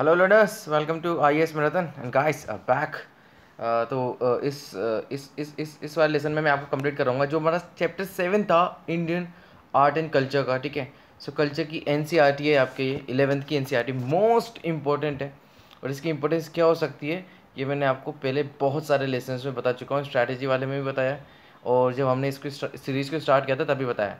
hello learners welcome to I S marathon and guys back तो uh, इस uh, इस इस इस इस वाले लेसन में मैं आपको कंप्लीट कराऊंगा जो हमारा चैप्टर सेवन था इंडियन आर्ट एंड कल्चर का ठीक है सो कल्चर की एन सी आर टी है आपके ये इलेवेंथ की N C R T most important है और इसकी इंपॉर्टेंस क्या हो सकती है ये मैंने आपको पहले बहुत सारे लेसन में बता चुका हूँ स्ट्रैटेजी वाले में भी बताया और जब हमने इसको सीरीज़ को स्टार्ट किया था तभी बताया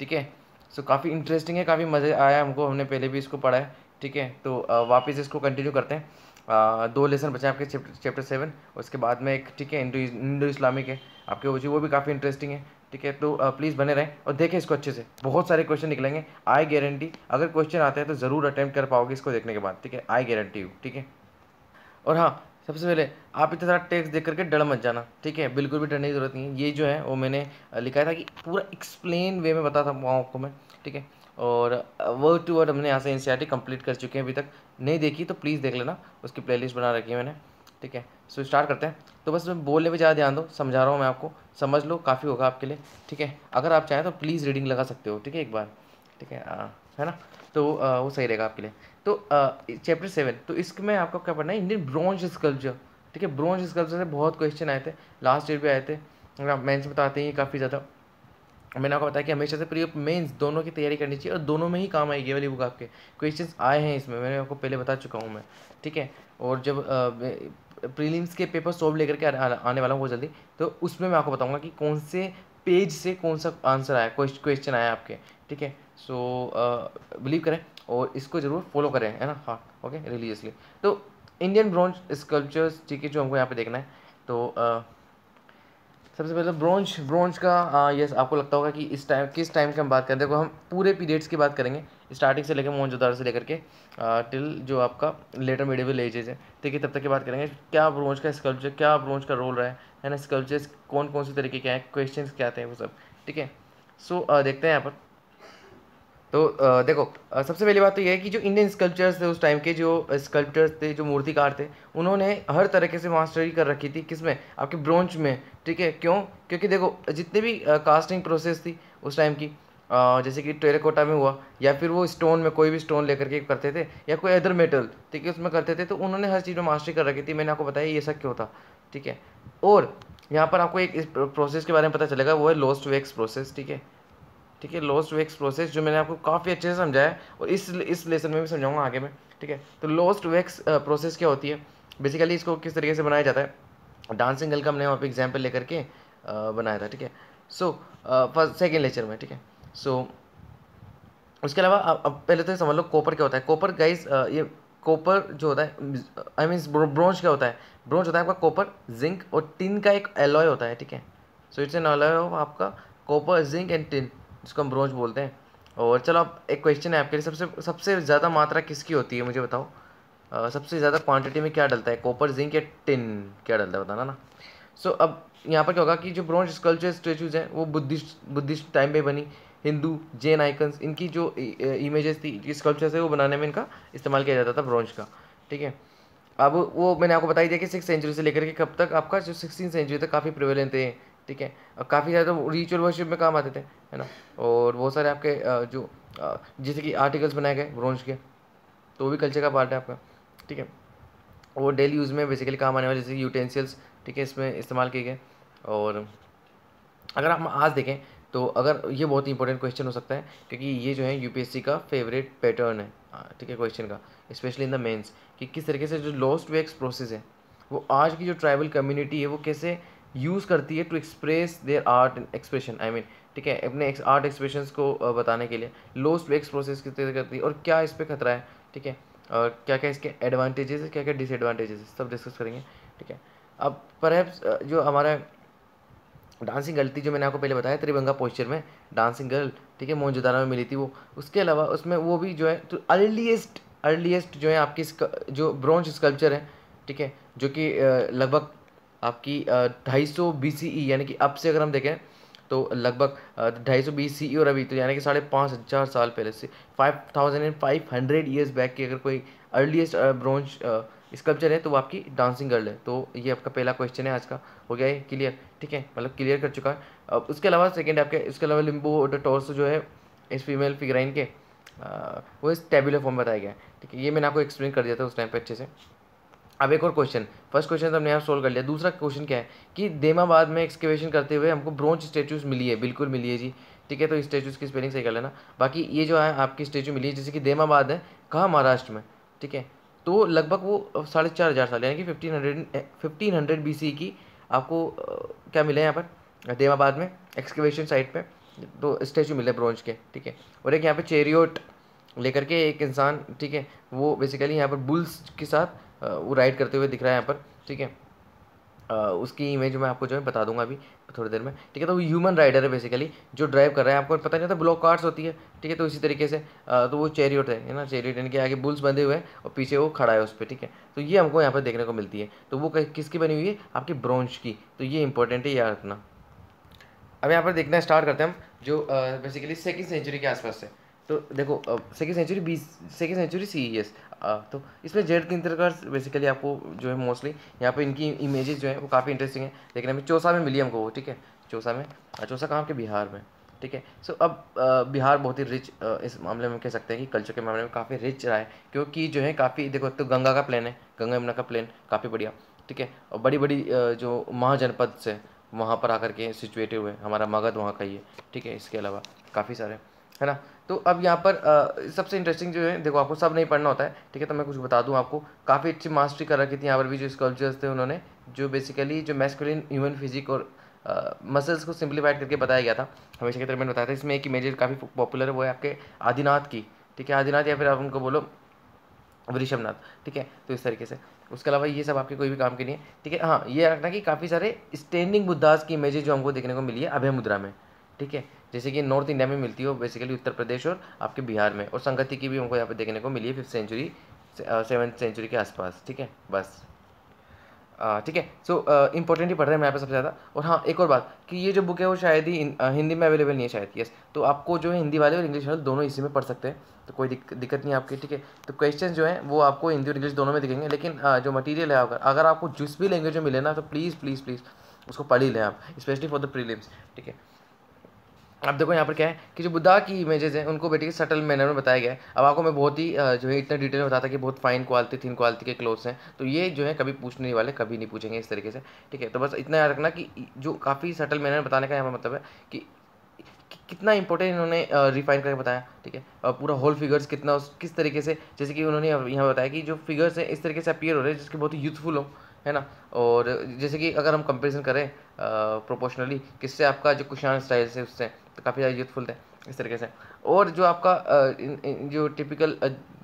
ठीक है सो काफ़ी इंटरेस्टिंग है काफ़ी मज़े आया हमको हमने पहले भी इसको पढ़ा है ठीक है तो वापस इसको कंटिन्यू करते हैं आ, दो लेसन बचे आपके चैप्टर सेवन उसके बाद में एक ठीक है इंडो इंडो इस्लामिक है आपके वो वो भी काफ़ी इंटरेस्टिंग है ठीक है तो प्लीज़ बने रहें और देखें इसको अच्छे से बहुत सारे क्वेश्चन निकलेंगे आई गारंटी अगर क्वेश्चन आते हैं तो ज़रूर अटैम्प्ट कर पाओगे इसको देखने के बाद ठीक है आई गारंटी यू ठीक है और हाँ सबसे पहले आप इतना सारा टेक्स्ट देख करके डर मत जाना ठीक है बिल्कुल भी डरने की जरूरत नहीं है ये जो है वो मैंने लिखा था कि पूरा एक्सप्लेन वे में बता था आपको मैं ठीक है और वो वर्ड हमने यहाँ से एन कंप्लीट कर चुके हैं अभी तक नहीं देखी तो प्लीज़ देख लेना उसकी प्लेलिस्ट बना रखी है मैंने ठीक है सो स्टार्ट करते हैं तो बस बोलने पे ज़्यादा ध्यान दो समझा रहा हूँ मैं आपको समझ लो काफ़ी होगा आपके लिए ठीक है अगर आप चाहें तो प्लीज़ रीडिंग लगा सकते हो ठीक है एक बार ठीक है हाँ, है ना तो आ, वो सही रहेगा आपके लिए तो चैप्टर सेवन तो इसमें आपको क्या पढ़ना है इंडियन ब्रॉन्ज स्कल्पचर ठीक है ब्रॉन्ज स्कल्पचर से बहुत क्वेश्चन आए थे लास्ट ईयर भी आए थे मेंस बताते हैं ये काफ़ी ज़्यादा मैंने आपको बताया कि हमेशा से प्री मेंस दोनों की तैयारी करनी चाहिए और दोनों में ही काम आएगी वाली बुक आपके क्वेश्चंस आए हैं इसमें मैंने आपको पहले बता चुका हूँ मैं ठीक है और जब प्रीलिम्स के पेपर सॉल्व लेकर के आने वाला हूँ वो जल्दी तो उसमें मैं आपको बताऊँगा कि कौन से पेज से कौन सा आंसर आया क्वेश्चन आया आपके ठीक है सो बिलीव करें और इसको ज़रूर फॉलो करें है ना हाँ ओके रिलीजियसली तो इंडियन ब्रॉन्ज स्कल्पचर्स ठीक है जो हमको यहाँ पर देखना है तो सबसे पहले ब्रॉन्ज ब्रॉन्ज का आ, यस आपको लगता होगा कि इस टाइम किस टाइम की हम बात करें देखो हम पूरे पीरियड्स की बात करेंगे स्टार्टिंग से लेकर मोहनजोदार से लेकर के टिल जो आपका लेटर मेडिवल एजेज है ठीक है तब तक की बात करेंगे क्या ब्रॉन्ज का स्कल्पचर क्या ब्रॉन्ज का रोल रहा है है ना स्कल्पचर्स कौन कौन से तरीके के हैं क्वेश्चन क्या आते हैं वो सब ठीक है सो देखते हैं यहाँ पर तो आ, देखो आ, सबसे पहली बात तो यह है कि जो इंडियन स्कल्पचर्स थे उस टाइम के जो स्कल्पचर्स थे जो मूर्तिकार थे उन्होंने हर तरीके से मास्टरी कर रखी थी किसमें आपके ब्रोंच में ठीक है क्यों क्योंकि देखो जितने भी आ, कास्टिंग प्रोसेस थी उस टाइम की जैसे कि टेरेकोटा में हुआ या फिर वो स्टोन में कोई भी स्टोन लेकर के करते थे या कोई अदर मेटल ठीक है उसमें करते थे तो उन्होंने हर चीज़ में मास्टरी कर रखी थी मैंने आपको बताया ये सब क्यों था ठीक है और यहाँ पर आपको एक इस प्रोसेस के बारे में पता चलेगा वो है लोस्ट वेक्स प्रोसेस ठीक है ठीक है लॉस्ट वेक्स प्रोसेस जो मैंने आपको काफ़ी अच्छे से समझाया है और इस इस लेसन में भी समझाऊंगा आगे में ठीक है तो लॉस्ट वेक्स प्रोसेस क्या होती है बेसिकली इसको किस तरीके से बनाया जाता है डांसिंग गर्ल का हमने वहाँ पर एग्जाम्पल लेकर के uh, बनाया था ठीक है सो फर्स्ट सेकेंड लेक्चर में ठीक है सो so, उसके अलावा अब पहले तो समझ लो कॉपर क्या होता है कॉपर गाइस uh, ये कॉपर जो होता है आई मीन ब्रोंज क्या होता है ब्रोंज होता है आपका कॉपर जिंक और टिन का एक एलॉय होता है ठीक है so it's an alloy of आपका कॉपर जिंक एंड टिन जिसको हम ब्रोंज बोलते हैं और चलो आप एक क्वेश्चन है आपके लिए सबसे सबसे ज़्यादा मात्रा किसकी होती है मुझे बताओ आ, सबसे ज़्यादा क्वांटिटी में क्या डलता है कॉपर जिंक या टिन क्या डलता है बताना ना सो so, अब यहाँ पर क्या होगा कि जो ब्रॉन्ज स्कल्चर स्टेचूज हैं वो बुद्धिस्ट बुद्धिस्ट टाइम पे बनी हिंदू जैन आइकन्स इनकी जो इमेजेस थी स्कल्पचर्स है वो बनाने में इनका इस्तेमाल किया जाता था ब्रॉन्ज का ठीक है अब वो मैंने आपको बताई दिया कि सिक्स सेंचुरी से लेकर के कब तक आपका जो सिक्सटीन सेंचुरी तक काफ़ी प्रिवेलेंट थे ठीक है काफ़ी ज़्यादा रिचुअल वर्शिप में काम आते थे है ना और बहुत सारे आपके जो जैसे कि आर्टिकल्स बनाए गए ब्रॉन्ज के तो भी कल्चर का पार्ट है आपका ठीक है वो डेली यूज़ में बेसिकली काम आने वाले जैसे यूटेंसिल्स ठीक है इसमें इस्तेमाल किए गए और अगर आप आज देखें तो अगर ये बहुत ही इंपॉर्टेंट क्वेश्चन हो सकता है क्योंकि ये जो है यूपीएससी का फेवरेट पैटर्न है ठीक है क्वेश्चन का स्पेशली इन द मेंस कि किस तरीके से जो लॉस्ट वेक्स प्रोसेस है वो आज की जो ट्राइबल कम्युनिटी है वो कैसे यूज़ करती है to express their art expression I mean ठीक है अपने आर्ट एक्सप्रेशन को बताने के लिए लोस्ट वेक्स प्रोसेस की तरह करती है और क्या इस पर खतरा है ठीक है और क्या क्या इसके एडवांटेजेस क्या क्या डिसएडवांटेजेस सब डिस्कस करेंगे ठीक है अब पर जो हमारा डांसिंग गर्ल थी जो मैंने आपको पहले बताया त्रिभंगा पोस्चर में डांसिंग गर्ल ठीक है मोहनजोदारा में मिली थी वो उसके अलावा उसमें वो भी जो है तो अर्लीस्ट अर्लीस्ट जो है आपकी जो ब्रॉन्ज स्कल्पचर है ठीक है जो कि लगभग आपकी ढाई सौ बी सी ई यानी कि अब से अगर हम देखें तो लगभग ढाई सौ बी सी ई और अभी तो यानी कि साढ़े पाँच हज़ार साल पहले से five thousand and five hundred years back की अगर कोई अर्लीस्ट ब्रॉन्ज स्कल्पचर है तो वो आपकी डांसिंग गर्ल है तो ये आपका पहला क्वेश्चन है आज का हो गया है क्लियर ठीक है मतलब क्लियर कर चुका है अब उसके अलावा सेकेंड आपके इसके अलावा लिम्बो टॉर्स जो है इस फीमेल फिग्राइन के आ, वो इस टेबुलर फॉर्म बताया गया है ठीक है ये मैंने आपको एक्सप्लेन कर दिया था उस टाइम पर अच्छे से अब एक और क्वेश्चन फर्स्ट क्वेश्चन तो हमने यहाँ सोल्व कर लिया दूसरा क्वेश्चन क्या है कि देमाबाद में एक्सकेवेशन करते हुए हमको ब्रॉन्च स्टेचूज़ मिली है बिल्कुल मिली है जी ठीक है तो स्टेचूज़ की स्पेलिंग सही कर लेना बाकी ये जो है आपकी स्टेचू मिली है जैसे कि देमाबाद है कहाँ महाराष्ट्र में ठीक है तो लगभग वो साढ़े चार हज़ार साल यानी कि fifteen hundred fifteen hundred B C की आपको क्या मिले यहाँ पर देमाबाद में एक्सकेवेशन साइट पर तो स्टैचू मिले ब्रॉन्च के ठीक है और एक यहाँ पे चेरियोट लेकर के एक इंसान ठीक है वो बेसिकली यहाँ पर बुल्स के साथ वो राइड करते हुए दिख रहा है यहाँ पर ठीक है उसकी इमेज मैं आपको जो है बता दूंगा अभी थोड़ी देर में ठीक है तो वो ह्यूमन राइडर है बेसिकली जो ड्राइव कर रहा है आपको पता नहीं था ब्लॉक कार्ड्स होती है ठीक है तो इसी तरीके से तो वो चैरियट है ना यानी इनके आगे बुल्स बंधे हुए हैं और पीछे वो खड़ा है उस पर ठीक है तो ये हमको यहाँ पर देखने को मिलती है तो वो किसकी बनी हुई है आपकी ब्रॉन्च की तो ये इंपॉर्टेंट है याद रखना अब यहाँ पर देखना स्टार्ट करते हैं हम जो बेसिकली सेकेंड सेंचुरी के आसपास है तो देखो second century B second century C S तो इसमें जेड की इंतरकर्स बेसिकली आपको जो है मोस्टली यहाँ पे इनकी इमेजेस जो है वो काफ़ी इंटरेस्टिंग है लेकिन हमें चौसा में मिली हमको वो ठीक है चौसा में चौसा कहाँ के बिहार में ठीक है सो अब बिहार बहुत ही रिच इस मामले में कह सकते हैं कि कल्चर के मामले में काफ़ी रिच रहा है क्योंकि जो है काफ़ी देखो तो गंगा का प्लान है गंगा यमुना का प्लेन काफ़ी बढ़िया ठीक है और बड़ी बड़ी जो महाजनपद से वहाँ पर आकर के सिचुएटेड हुए हमारा मगध वहाँ का ही है ठीक है इसके अलावा काफ़ी सारे है ना तो अब यहाँ पर आ, सबसे इंटरेस्टिंग जो है देखो आपको सब नहीं पढ़ना होता है ठीक है तो मैं कुछ बता दूँ आपको काफ़ी अच्छी मास्टरी कर रखी थी यहाँ पर भी जो स्कल्पचर्स थे उन्होंने जो बेसिकली जो मैस्कुलिन ह्यूमन फिजिक और मसल्स को सिंप्लीफाइड करके बताया गया था हमेशा के तरह मैंने बताया था इसमें एक इमेज काफ़ी पॉपुलर है वो है आपके आदिनाथ की ठीक है आदिनाथ या फिर आप उनको बोलो वृषभनाथ ठीक है तो इस तरीके से उसके अलावा ये सब आपके कोई भी काम के नहीं है ठीक है हाँ ये रखना कि काफ़ी सारे स्टैंडिंग बुद्धास की इमेजेज जो हमको देखने को मिली है अभय मुद्रा में ठीक है जैसे कि नॉर्थ इंडिया में मिलती हो बेसिकली उत्तर प्रदेश और आपके बिहार में और संगति की भी हमको यहाँ पे देखने को मिली है फिफ्थ सेंचुरी सेवन्थ सेंचुरी के आसपास ठीक है बस ठीक है सो इंपॉर्टेंट ही पढ़ रहे हैं मैं यहाँ पे सबसे ज़्यादा और हाँ एक और बात कि ये जो बुक है वो शायद ही हिंदी में अवेलेबल नहीं है शायद यस तो आपको जो है हिंदी वाले और इंग्लिश वाले दोनों इसी में पढ़ सकते हैं तो कोई दिक, दिक्कत नहीं आपकी ठीक है तो क्वेश्चन जो है वो आपको हिंदी और इंग्लिश दोनों में दिखेंगे लेकिन आ, जो मटीरियल है अगर अगर आपको जिस भी लैंग्वेज में मिले ना तो प्लीज़ प्लीज़ प्लीज़ उसको पढ़ ही लें आप स्पेशली फॉर द प्रीलिम्स ठीक है अब देखो यहाँ पर क्या है कि जो बुद्धा की इमेजेस हैं उनको बेटे सटल मैनर में बताया गया है अब आपको मैं बहुत ही जो है इतना डिटेल में बताता कि बहुत फाइन क्वालिटी थिन क्वालिटी के क्लोथ्स हैं तो ये जो है कभी पूछने वाले कभी नहीं पूछेंगे इस तरीके से ठीक है तो बस इतना याद रखना कि जो काफ़ी सटल मैनर में बताने का यहाँ पर मतलब है कि कितना इंपॉर्टेंट इन्होंने रिफाइन करके बताया ठीक है और पूरा होल फिगर्स कितना उस किस तरीके से जैसे कि उन्होंने यहाँ बताया कि जो फिगर्स हैं इस तरीके से अपियर हो रहे हैं जिसके बहुत ही यूथफुल हो है ना और जैसे कि अगर हम कंपेरिजन करें प्रोपोर्शनली किससे आपका जो कुशान स्टाइल से उससे तो काफ़ी ज़्यादा यूज़फुल थे इस तरीके से और जो आपका जो typical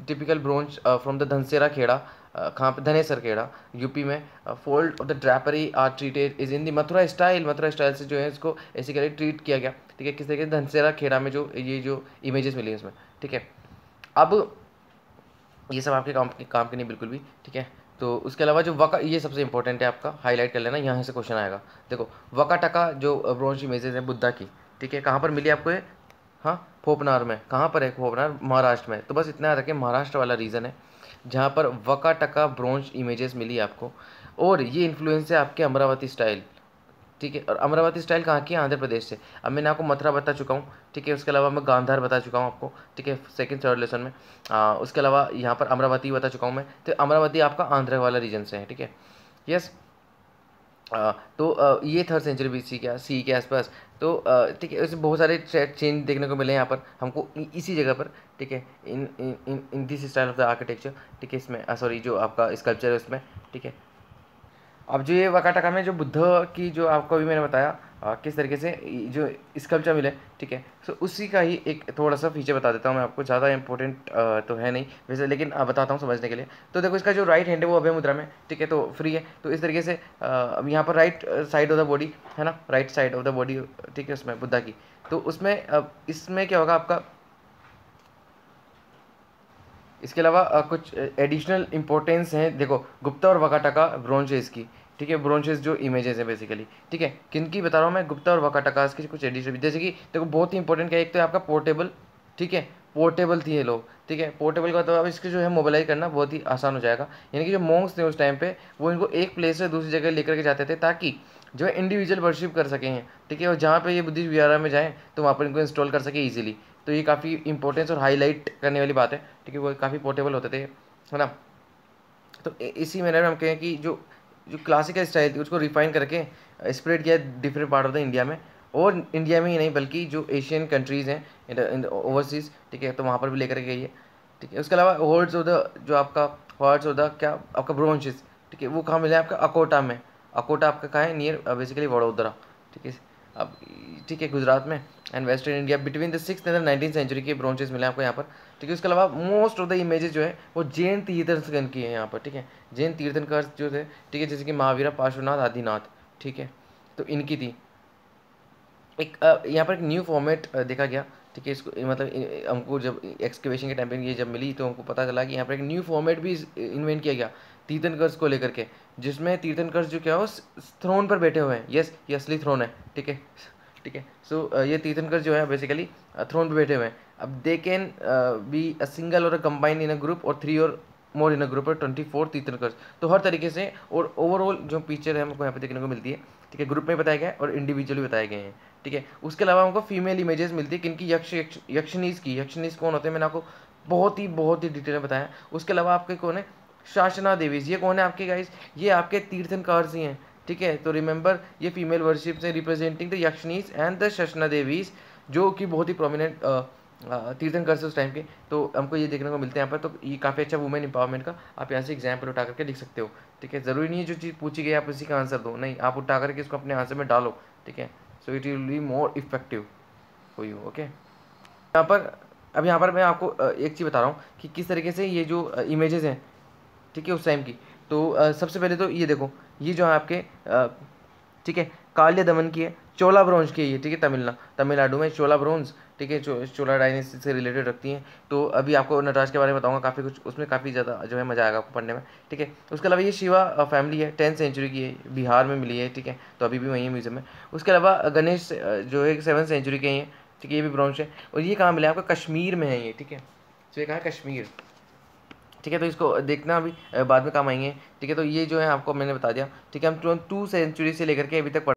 typical bronze from the Dhanesar Khera कहाँ पे धनेसर खेड़ा यूपी में fold of the drapery are treated is in the Mathura style Mathura style से जो है इसको ऐसे करके ट्रीट किया गया ठीक है किस तरीके से धनसेरा खेड़ा में जो ये जो इमेजेस मिली है इसमें ठीक है अब ये सब आपके काम के काम के नहीं बिल्कुल भी ठीक है तो उसके अलावा जो वका ये सबसे इंपॉर्टेंट है आपका हाईलाइट कर लेना यहाँ से क्वेश्चन आएगा देखो वका टका जो ब्रॉन्ज इमेजेस है बुद्धा की ठीक है कहाँ पर मिली आपको ये हाँ फोपनार में कहाँ पर है फोपनार महाराष्ट्र में तो बस इतना रखें महाराष्ट्र वाला रीज़न है जहाँ पर वका टका ब्रॉन्ज इमेजेस मिली आपको और ये इन्फ्लुएंस है आपके अमरावती स्टाइल ठीक है और अमरावती स्टाइल कहाँ की है आंध्र प्रदेश से अब मैंने आपको मथुरा बता चुका हूँ ठीक है उसके अलावा मैं गांधार बता चुका हूँ आपको ठीक है सेकंड थर्ड लेसन में आ, उसके अलावा यहाँ पर अमरावती बता चुका हूँ मैं तो अमरावती आपका आंध्र वाला रीजन से है ठीक है यस तो ये थर्ड सेंचुरी बी सी के सी के आसपास तो ठीक है उसमें बहुत सारे चेंज देखने को मिले यहाँ पर हमको इसी जगह पर ठीक है in in in this style of the architecture ठीक है इसमें सॉरी जो आपका स्कल्पचर है उसमें ठीक है अब जो ये वकाटका में जो बुद्ध की जो आपको अभी मैंने बताया आ, किस तरीके से जो स्कल्पचर मिले ठीक है सो उसी का ही एक थोड़ा सा फीचर बता देता हूँ मैं आपको ज़्यादा इंपॉर्टेंट तो है नहीं वैसे लेकिन आ, बताता हूँ समझने के लिए तो देखो इसका जो राइट हैंड है वो अभय मुद्रा में ठीक है तो फ्री है तो इस तरीके से अब यहाँ पर right side of the body है ना right side of the body ठीक है उसमें बुद्धा की तो उसमें अब इसमें क्या होगा आपका इसके अलावा कुछ एडिशनल इंपॉर्टेंस हैं देखो गुप्ता और वकाटा का ब्रॉन्ज है इसकी ठीक है ब्रोंशेज जो इमेजेस है बेसिकली ठीक है किन की बता रहा हूँ मैं गुप्ता और वका टकास की कुछ एडिशन जैसे कि देखो बहुत ही इंपॉर्टेंट क्या एक तो आपका पोर्टेबल ठीक है पोर्टेबल थी ये लोग ठीक है पोर्टेबल का तो अब इसके जो है मोबालाइज करना बहुत ही आसान हो जाएगा यानी कि जो मोंग्स थे उस टाइम पे वो इनको एक प्लेस से दूसरी जगह लेकर के जाते थे ताकि जो है इंडिविजुअल वर्शिप कर सकें ठीक है और जहाँ पे ये बुद्धिस्ट विहारा में जाएँ तो वहाँ पर इनको इंस्टॉल कर सके ईजिली तो ये काफ़ी इंपॉर्टेंस और हाईलाइट करने वाली बात है ठीक है वो काफ़ी पोर्टेबल होते थे है ना तो इसी मैनर में हम कहें कि जो जो क्लासिकल स्टाइल थी उसको रिफाइन करके स्प्रेड uh, किया different part of the India में और इंडिया में ही नहीं बल्कि जो एशियन कंट्रीज़ हैं ओवरसीज़ ठीक है तो वहाँ पर भी लेकर गई है ठीक है उसके अलावा हॉर्ड्स ऑफ द जो आपका हॉर्ड्स ऑफ द क्या आपका ब्रोंशेस ठीक है वो कहाँ मिले है आपका अकोटा में अकोटा आपका कहाँ है नियर बेसिकली uh, वडोदरा ठीक है अब ठीक है गुजरात में and western India between the six and nineteen century के ब्रांचेस मिले आपको यहाँ पर ठीक है उसके अलावा मोस्ट ऑफ द इमेजेस जो है वो जैन तीर्थन की है यहाँ पर ठीक है जैन तीर्थन कर जो थे ठीक है जैसे कि महावीरा पार्श्वनाथ आदिनाथ ठीक है तो इनकी थी एक यहाँ पर एक न्यू फॉर्मेट देखा गया ठीक है इसको मतलब हमको जब एक्सकेवेशन के टाइम पर ये जब मिली तो हमको पता चला कि यहाँ पर एक न्यू फॉर्मेट भी इन्वेंट किया गया तीर्थन कर्ज को लेकर के जिसमें तीर्थन कर्ज जो क्या हो थ्रोन पर बैठे हुए हैं यस ये असली थ्रोन है ठीक है ठीक है सो uh, ये तीर्थनकर जो है बेसिकली थ्रोन uh, पे बैठे हुए हैं अब they can be a single or a combined in a group or three or more in a group or twenty four Tirthankar तो हर तरीके से और ओवरऑल जो पिक्चर है हमको यहाँ पे देखने को मिलती है ठीक है ग्रुप में बताया गया है और इंडिविजुअली बताए गए हैं ठीक है उसके अलावा हमको फीमेल इमेजेस मिलती है किनकी यक्ष यक्षनीज की यक्षनीज कौन होते हैं मैंने आपको बहुत ही बहुत ही डिटेल में बताया उसके अलावा आपके कौन है शासना देवीज ये कौन है आपके गाइस ये आपके तीर्थनकर ही हैं ठीक है तो रिमेंबर ये फीमेल वर्शिप से representing the yakshinis and the shasana devis जो कि बहुत ही प्रोमिनेंट तीर्थंकर से उस टाइम के तो हमको ये देखने को मिलते हैं यहाँ पर तो ये काफ़ी अच्छा वुमेन एम्पावरमेंट का आप यहाँ से एग्जाम्पल उठा करके लिख सकते हो ठीक है ज़रूरी नहीं है जो चीज़ पूछी गई आप उसी का आंसर दो नहीं आप उठा करके इसको अपने आंसर में डालो ठीक है so it will be more effective हो यू ओके यहाँ पर अब यहाँ पर मैं आपको एक चीज़ बता रहा हूँ कि किस तरीके से ये जो इमेजेस हैं ठीक है उस टाइम की तो सबसे पहले तो ये देखो ये जो है आपके ठीक है काल्य दमन की है चोला ब्रोंज की है ये ठीक है तमिलना तमिलनाडु में चोला ब्रोंज ठीक है चो, चोला डायनेस्टी से रिलेटेड रखती हैं तो अभी आपको नटराज के बारे में बताऊंगा काफ़ी कुछ उसमें काफ़ी ज़्यादा जो है मज़ा आएगा आपको पढ़ने में ठीक है उसके अलावा ये शिवा फैमिली है टेंथ सेंचुरी की है बिहार में मिली है ठीक है तो अभी भी वहीं है म्यूजियम में उसके अलावा गणेश जो है सेवन सेंचुरी के हैं ठीक है ये भी ब्रोंज है और ये कहाँ मिला है आपका कश्मीर में है ये ठीक है तो ये कहाँ कश्मीर ठीक है तो इसको देखना अभी बाद में काम आएंगे ठीक है तो ये जो है आपको मैंने बता दिया ठीक है हम टू सेंचुरी से लेकर के अभी तक